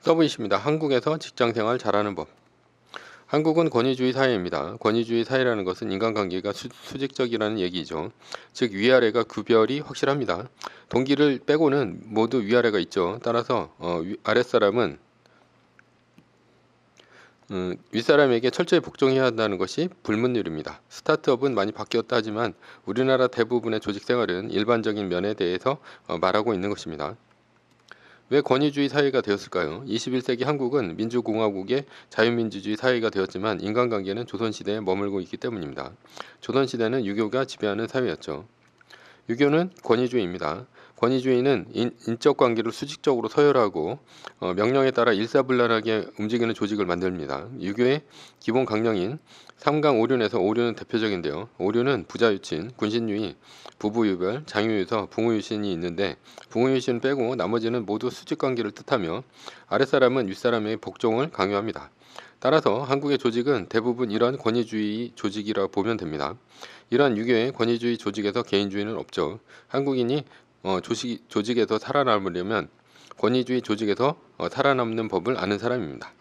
서브이십니다. 한국에서 직장생활 잘하는 법. 한국은 권위주의 사회입니다. 권위주의 사회라는 것은 인간관계가 수, 직적이라는 얘기죠. 즉 위아래가 구별이 확실합니다. 동기를 빼고는 모두 위아래가 있죠. 따라서 어, 위, 아랫사람은 음, 윗사람에게 철저히 복종해야 한다는 것이 불문율입니다. 스타트업은 많이 바뀌었다 하지만 우리나라 대부분의 조직생활은 일반적인 면에 대해서 어, 말하고 있는 것입니다. 왜 권위주의 사회가 되었을까요? 21세기 한국은 민주공화국의 자유민주주의 사회가 되었지만 인간관계는 조선시대에 머물고 있기 때문입니다. 조선시대는 유교가 지배하는 사회였죠. 유교는 권위주의입니다. 권위주의는 인, 인적 관계를 수직적으로 서열하고 어, 명령에 따라 일사불란하게 움직이는 조직을 만듭니다. 유교의 기본 강령인 삼강 오륜에서 오륜은 대표적인데요. 오륜은 부자유친, 군신유의, 부부유별, 장유유서, 붕우유신이 있는데 붕우유신 빼고 나머지는 모두 수직관계를 뜻하며 아랫사람은 윗사람의 복종을 강요합니다. 따라서 한국의 조직은 대부분 이런 권위주의 조직이라 보면 됩니다. 이러한 유교의 권위주의 조직에서 개인주의는 없죠. 한국인이 어, 조직, 조직에서 살아남으려면 권위주의 조직에서 어, 살아남는 법을 아는 사람입니다.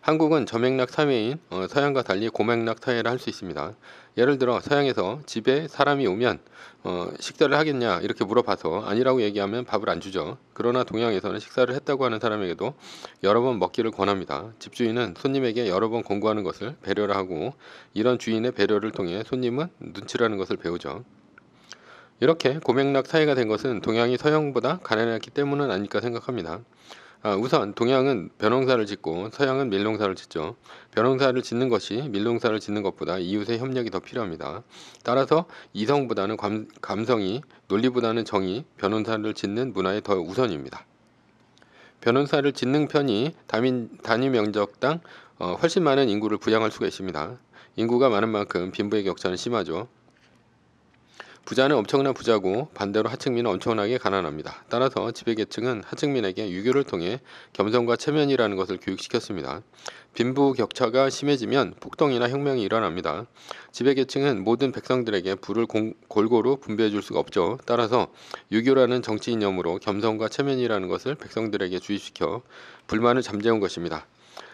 한국은 저맥락 사회인 어, 서양과 달리 고맥락 사회를 할 수 있습니다. 예를 들어 서양에서 집에 사람이 오면 어, 식사를 하겠냐 이렇게 물어봐서 아니라고 얘기하면 밥을 안 주죠. 그러나 동양에서는 식사를 했다고 하는 사람에게도 여러 번 먹기를 권합니다. 집주인은 손님에게 여러 번 권고하는 것을 배려를 하고 이런 주인의 배려를 통해 손님은 눈치라는 것을 배우죠. 이렇게 고맥락 사이가 된 것은 동양이 서양보다 가난했기 때문은 아닐까 생각합니다. 아, 우선 동양은 벼농사를 짓고 서양은 밀농사를 짓죠. 벼농사를 짓는 것이 밀농사를 짓는 것보다 이웃의 협력이 더 필요합니다. 따라서 이성보다는 감, 성이 논리보다는 정이 벼농사를 짓는 문화에 더 우선입니다. 벼농사를 짓는 편이 단위, 단위 면적당 어, 훨씬 많은 인구를 부양할 수가 있습니다. 인구가 많은 만큼 빈부의 격차는 심하죠. 부자는 엄청난 부자고 반대로 하층민은 엄청나게 가난합니다. 따라서 지배계층은 하층민에게 유교를 통해 겸손과 체면이라는 것을 교육시켰습니다. 빈부 격차가 심해지면 폭동이나 혁명이 일어납니다. 지배계층은 모든 백성들에게 부를 공, 골고루 분배해 줄 수가 없죠. 따라서 유교라는 정치이념으로 겸손과 체면이라는 것을 백성들에게 주입시켜 불만을 잠재운 것입니다.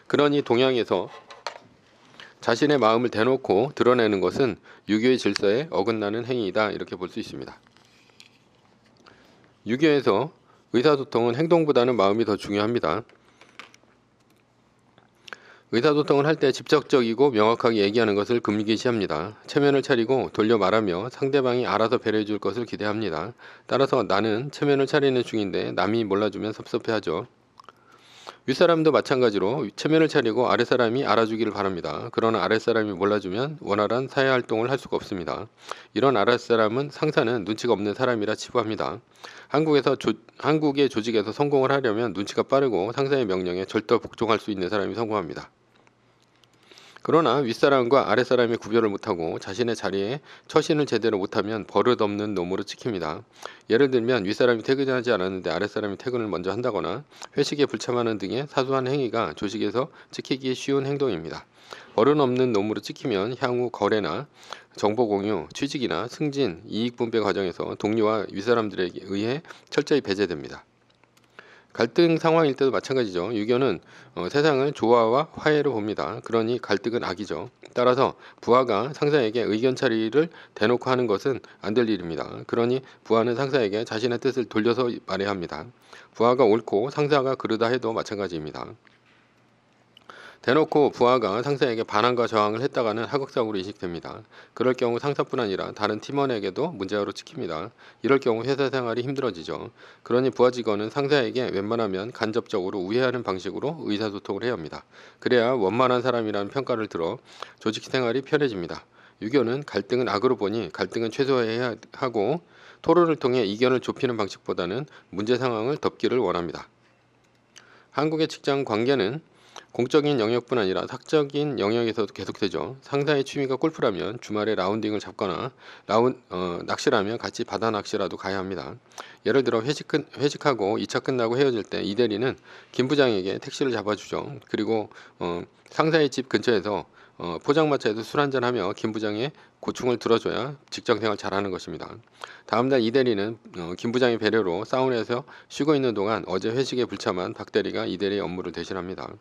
그러니 동양에서 자신의 마음을 대놓고 드러내는 것은 유교의 질서에 어긋나는 행위이다 이렇게 볼 수 있습니다. 유교에서 의사소통은 행동보다는 마음이 더 중요합니다. 의사소통을 할 때 직접적이고 명확하게 얘기하는 것을 금기시합니다. 체면을 차리고 돌려 말하며 상대방이 알아서 배려해 줄 것을 기대합니다. 따라서 나는 체면을 차리는 중인데 남이 몰라주면 섭섭해하죠. 윗사람도 마찬가지로 체면을 차리고 아랫사람이 알아주기를 바랍니다. 그러나 아랫사람이 몰라주면 원활한 사회활동을 할 수가 없습니다. 이런 아랫사람은 상사는 눈치가 없는 사람이라 치부합니다. 한국에서 조, 한국의 조직에서 성공을 하려면 눈치가 빠르고 상사의 명령에 절대 복종할 수 있는 사람이 성공합니다. 그러나 윗사람과 아랫사람이 구별을 못하고 자신의 자리에 처신을 제대로 못하면 버릇없는 놈으로 찍힙니다. 예를 들면 윗사람이 퇴근하지 않았는데 아랫사람이 퇴근을 먼저 한다거나 회식에 불참하는 등의 사소한 행위가 조직에서 찍히기 쉬운 행동입니다. 버릇없는 놈으로 찍히면 향후 거래나 정보 공유, 취직이나 승진, 이익 분배 과정에서 동료와 윗사람들에 의해 철저히 배제됩니다. 갈등 상황일 때도 마찬가지죠. 유교는 어, 세상을 조화와 화해로 봅니다. 그러니 갈등은 악이죠. 따라서 부하가 상사에게 의견 차리를 대놓고 하는 것은 안 될 일입니다. 그러니 부하는 상사에게 자신의 뜻을 돌려서 말해야 합니다. 부하가 옳고 상사가 그르다 해도 마찬가지입니다. 대놓고 부하가 상사에게 반항과 저항을 했다가는 하극사으로 인식됩니다. 그럴 경우 상사뿐 아니라 다른 팀원에게도 문제로 찍힙니다. 이럴 경우 회사 생활이 힘들어지죠. 그러니 부하 직원은 상사에게 웬만하면 간접적으로 우회하는 방식으로 의사소통을 해야 합니다. 그래야 원만한 사람이라는 평가를 들어 조직 생활이 편해집니다. 유교는 갈등은 악으로 보니 갈등은 최소화해야 하고 토론을 통해 이견을 좁히는 방식보다는 문제 상황을 덮기를 원합니다. 한국의 직장 관계는 공적인 영역뿐 아니라 사적인 영역에서도 계속되죠. 상사의 취미가 골프라면 주말에 라운딩을 잡거나 라운 어, 낚시를하면 같이 바다 낚시라도 가야 합니다. 예를 들어 회식 끝, 회식하고 2차 끝나고 헤어질 때 이 대리는 김 부장에게 택시를 잡아주죠. 그리고 어, 상사의 집 근처에서 어, 포장마차에서 술 한잔하며 김 부장의 고충을 들어줘야 직장생활 잘하는 것입니다. 다음날 이 대리는 어, 김 부장의 배려로 사우나에서 쉬고 있는 동안 어제 회식에 불참한 박 대리가 이 대리의 업무를 대신합니다.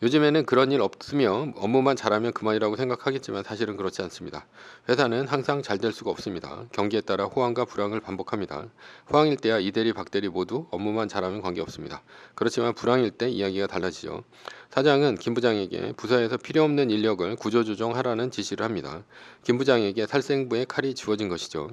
요즘에는 그런 일 없으며 업무만 잘하면 그만이라고 생각하겠지만 사실은 그렇지 않습니다. 회사는 항상 잘 될 수가 없습니다. 경기에 따라 호황과 불황을 반복합니다. 호황일 때야 이대리 박대리 모두 업무만 잘하면 관계없습니다. 그렇지만 불황일 때 이야기가 달라지죠. 사장은 김 부장에게 부서에서 필요없는 인력을 구조조정하라는 지시를 합니다. 김 부장에게 살생부의 칼이 지워진 것이죠.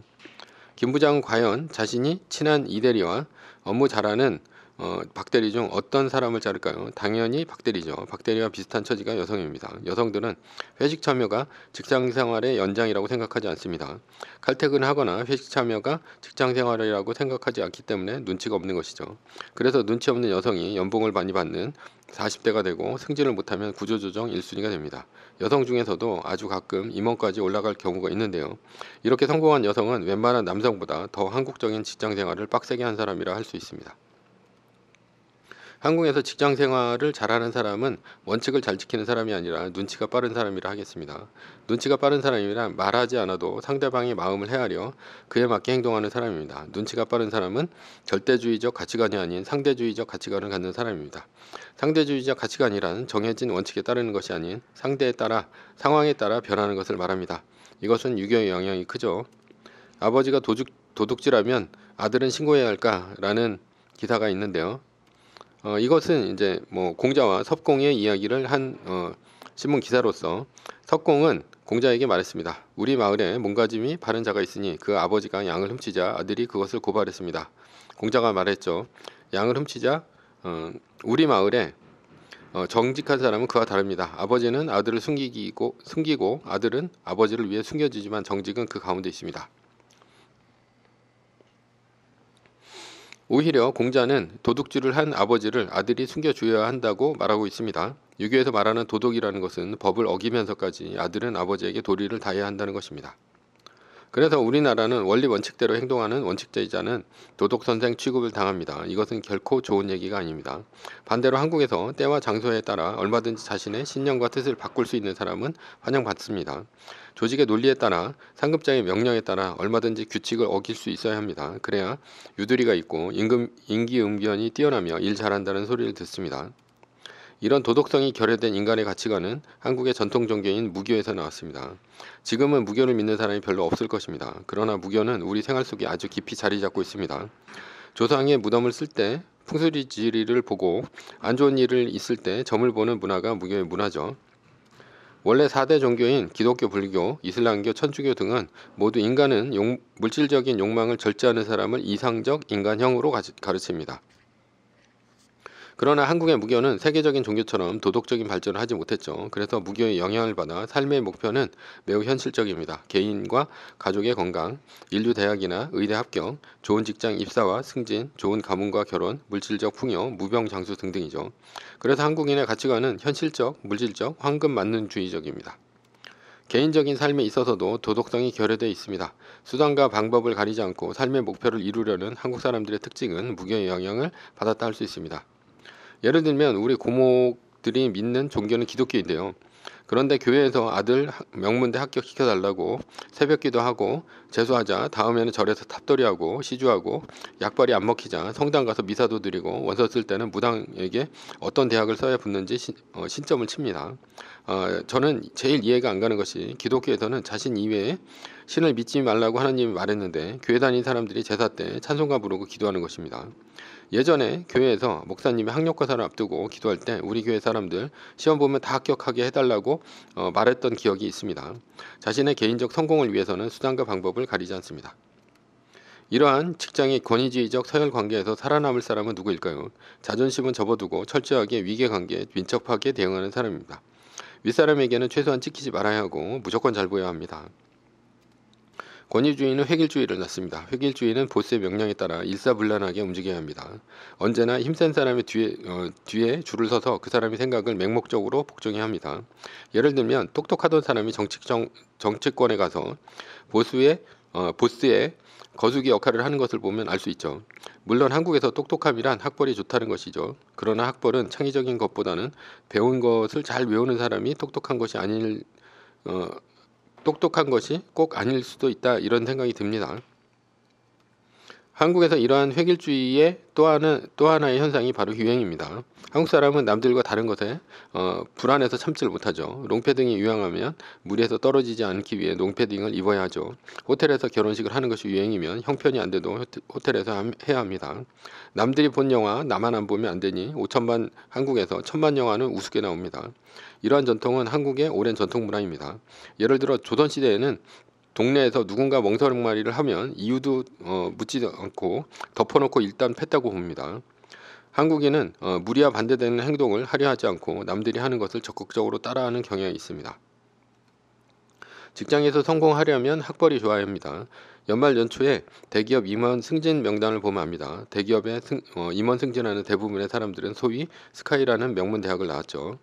김 부장은 과연 자신이 친한 이대리와 업무 잘하는 어, 박대리 중 어떤 사람을 자를까요? 당연히 박대리죠. 박대리와 비슷한 처지가 여성입니다. 여성들은 회식 참여가 직장 생활의 연장이라고 생각하지 않습니다. 칼퇴근하거나 회식 참여가 직장 생활이라고 생각하지 않기 때문에 눈치가 없는 것이죠. 그래서 눈치 없는 여성이 연봉을 많이 받는 40대가 되고 승진을 못하면 구조조정 1순위가 됩니다. 여성 중에서도 아주 가끔 임원까지 올라갈 경우가 있는데요. 이렇게 성공한 여성은 웬만한 남성보다 더 한국적인 직장 생활을 빡세게 한 사람이라 할 수 있습니다. 한국에서 직장 생활을 잘하는 사람은 원칙을 잘 지키는 사람이 아니라 눈치가 빠른 사람이라 하겠습니다. 눈치가 빠른 사람이란 말하지 않아도 상대방의 마음을 헤아려 그에 맞게 행동하는 사람입니다. 눈치가 빠른 사람은 절대주의적 가치관이 아닌 상대주의적 가치관을 갖는 사람입니다. 상대주의적 가치관이란 정해진 원칙에 따르는 것이 아닌 상대에 따라 상황에 따라 변하는 것을 말합니다. 이것은 유교의 영향이 크죠. 아버지가 도둑, 도둑질하면 아들은 신고해야 할까라는 기사가 있는데요. 어, 이것은 이제 뭐 공자와 섭공의 이야기를 한 어, 신문 기사로서 석공은 공자에게 말했습니다. 우리 마을에 몸가짐이 바른 자가 있으니 그 아버지가 양을 훔치자 아들이 그것을 고발했습니다. 공자가 말했죠. 양을 훔치자 어, 우리 마을에 어, 정직한 사람은 그와 다릅니다. 아버지는 아들을 숨기고, 숨기고 아들은 아버지를 위해 숨겨지지만 정직은 그 가운데 있습니다. 오히려 공자는 도둑질을 한 아버지를 아들이 숨겨줘야 한다고 말하고 있습니다. 유교에서 말하는 도둑이라는 것은 법을 어기면서까지 아들은 아버지에게 도리를 다해야 한다는 것입니다. 그래서 우리나라는 원리 원칙대로 행동하는 원칙제자는 도덕선생 취급을 당합니다. 이것은 결코 좋은 얘기가 아닙니다. 반대로 한국에서 때와 장소에 따라 얼마든지 자신의 신념과 뜻을 바꿀 수 있는 사람은 환영받습니다. 조직의 논리에 따라 상급자의 명령에 따라 얼마든지 규칙을 어길 수 있어야 합니다. 그래야 유두리가 있고 임금, 임기응변이 뛰어나며 일 잘한다는 소리를 듣습니다. 이런 도덕성이 결여된 인간의 가치관은 한국의 전통 종교인 무교에서 나왔습니다. 지금은 무교를 믿는 사람이 별로 없을 것입니다. 그러나 무교는 우리 생활 속에 아주 깊이 자리 잡고 있습니다. 조상의 무덤을 쓸 때 풍수리지리를 보고 안 좋은 일을 있을 때 점을 보는 문화가 무교의 문화죠. 원래 4대 종교인 기독교, 불교, 이슬람교, 천주교 등은 모두 인간은 용, 물질적인 욕망을 절제하는 사람을 이상적 인간형으로 가르칩니다. 그러나 한국의 무교는 세계적인 종교처럼 도덕적인 발전을 하지 못했죠. 그래서 무교의 영향을 받아 삶의 목표는 매우 현실적입니다. 개인과 가족의 건강, 인류 대학이나 의대 합격, 좋은 직장 입사와 승진, 좋은 가문과 결혼, 물질적 풍요, 무병 장수 등등이죠. 그래서 한국인의 가치관은 현실적, 물질적, 황금 맞는 주의적입니다. 개인적인 삶에 있어서도 도덕성이 결여되어 있습니다. 수단과 방법을 가리지 않고 삶의 목표를 이루려는 한국 사람들의 특징은 무교의 영향을 받았다 할 수 있습니다. 예를 들면 우리 고목들이 믿는 종교는 기독교인데요. 그런데 교회에서 아들 명문대 합격시켜달라고 새벽기도 하고 재수하자 다음에는 절에서 탑돌이하고 시주하고 약발이 안 먹히자 성당 가서 미사도 드리고 원서 쓸 때는 무당에게 어떤 대학을 써야 붙는지 시, 어, 신점을 칩니다. 어, 저는 제일 이해가 안 가는 것이 기독교에서는 자신 이외에 신을 믿지 말라고 하나님이 말했는데 교회 다닌 사람들이 제사 때 찬송가 부르고 기도하는 것입니다. 예전에 교회에서 목사님이 학력고사를 앞두고 기도할 때 우리 교회 사람들 시험 보면 다 합격하게 해달라고 어, 말했던 기억이 있습니다. 자신의 개인적 성공을 위해서는 수단과 방법을 가리지 않습니다. 이러한 직장의 권위주의적 서열 관계에서 살아남을 사람은 누구일까요? 자존심은 접어두고 철저하게 위계 관계에 민첩하게 대응하는 사람입니다. 윗사람에게는 최소한 찍히지 말아야 하고 무조건 잘 보여야 합니다. 권위주의는 획일주의를 낳습니다. 획일주의는 보스의 명령에 따라 일사불란하게 움직여야 합니다. 언제나 힘센 사람의 뒤에, 어, 뒤에 줄을 서서 그 사람의 생각을 맹목적으로 복종해야 합니다. 예를 들면 똑똑하던 사람이 정치정, 정치권에 가서 보수의 어, 보스의 거수기 역할을 하는 것을 보면 알 수 있죠. 물론 한국에서 똑똑함이란 학벌이 좋다는 것이죠. 그러나 학벌은 창의적인 것보다는 배운 것을 잘 외우는 사람이 똑똑한 것이 아닐 어, 똑똑한 것이 꼭 아닐 수도 있다 이런 생각이 듭니다. 한국에서 이러한 획일주의의 또, 하나, 또 하나의 현상이 바로 유행입니다. 한국 사람은 남들과 다른 것에 어, 불안해서 참지를 못하죠. 롱패딩이 유행하면 물에서 떨어지지 않기 위해 롱패딩을 입어야 하죠. 호텔에서 결혼식을 하는 것이 유행이면 형편이 안 돼도 호텔에서 함, 해야 합니다. 남들이 본 영화 나만 안 보면 안 되니 5천만 한국에서 천만 영화는 우습게 나옵니다. 이러한 전통은 한국의 오랜 전통 문화입니다. 예를 들어 조선시대에는 동네에서 누군가 멍설마리를 하면 이유도 어, 묻지 않고 덮어놓고 일단 팼다고 봅니다. 한국인은 어, 무리와 반대되는 행동을 하려 하지 않고 남들이 하는 것을 적극적으로 따라하는 경향이 있습니다. 직장에서 성공하려면 학벌이 좋아야 합니다. 연말 연초에 대기업 임원 승진 명단을 보면 압니다. 대기업에 승, 어, 임원 승진하는 대부분의 사람들은 소위 스카이라는 명문 대학을 나왔죠.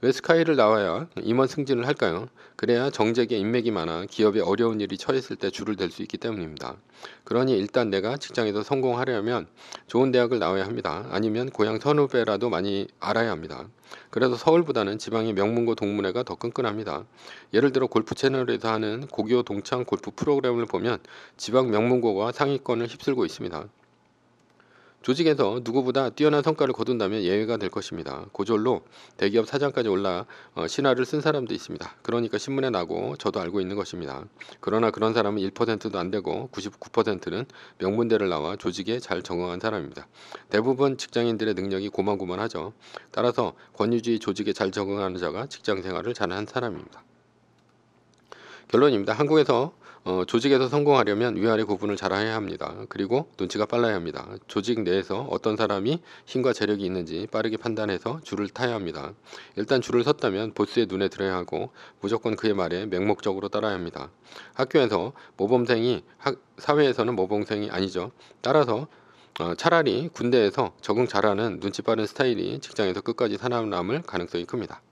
왜 스카이를 나와야 임원 승진을 할까요? 그래야 정재계 인맥이 많아 기업에 어려운 일이 처했을 때 줄을 댈 수 있기 때문입니다. 그러니 일단 내가 직장에서 성공하려면 좋은 대학을 나와야 합니다. 아니면 고향 선후배라도 많이 알아야 합니다. 그래서 서울보다는 지방의 명문고 동문회가 더 끈끈합니다. 예를 들어 골프 채널에서 하는 고교 동창 골프 프로그램을 보면 지방 명문고가 상위권을 휩쓸고 있습니다. 조직에서 누구보다 뛰어난 성과를 거둔다면 예외가 될 것입니다. 고졸로 대기업 사장까지 올라 어, 신화를 쓴 사람도 있습니다. 그러니까 신문에 나고 저도 알고 있는 것입니다. 그러나 그런 사람은 1%도 안 되고 99%는 명문대를 나와 조직에 잘 적응한 사람입니다. 대부분 직장인들의 능력이 고만고만하죠. 따라서 권위주의 조직에 잘 적응하는 자가 직장 생활을 잘 한 사람입니다. 결론입니다. 한국에서 어, 조직에서 성공하려면 위아래 구분을 잘 해야 합니다. 그리고 눈치가 빨라야 합니다. 조직 내에서 어떤 사람이 힘과 재력이 있는지 빠르게 판단해서 줄을 타야 합니다. 일단 줄을 섰다면 보스의 눈에 들어야 하고 무조건 그의 말에 맹목적으로 따라야 합니다. 학교에서 모범생이 학, 사회에서는 모범생이 아니죠. 따라서 어, 차라리 군대에서 적응 잘하는 눈치 빠른 스타일이 직장에서 끝까지 살아남을 가능성이 큽니다.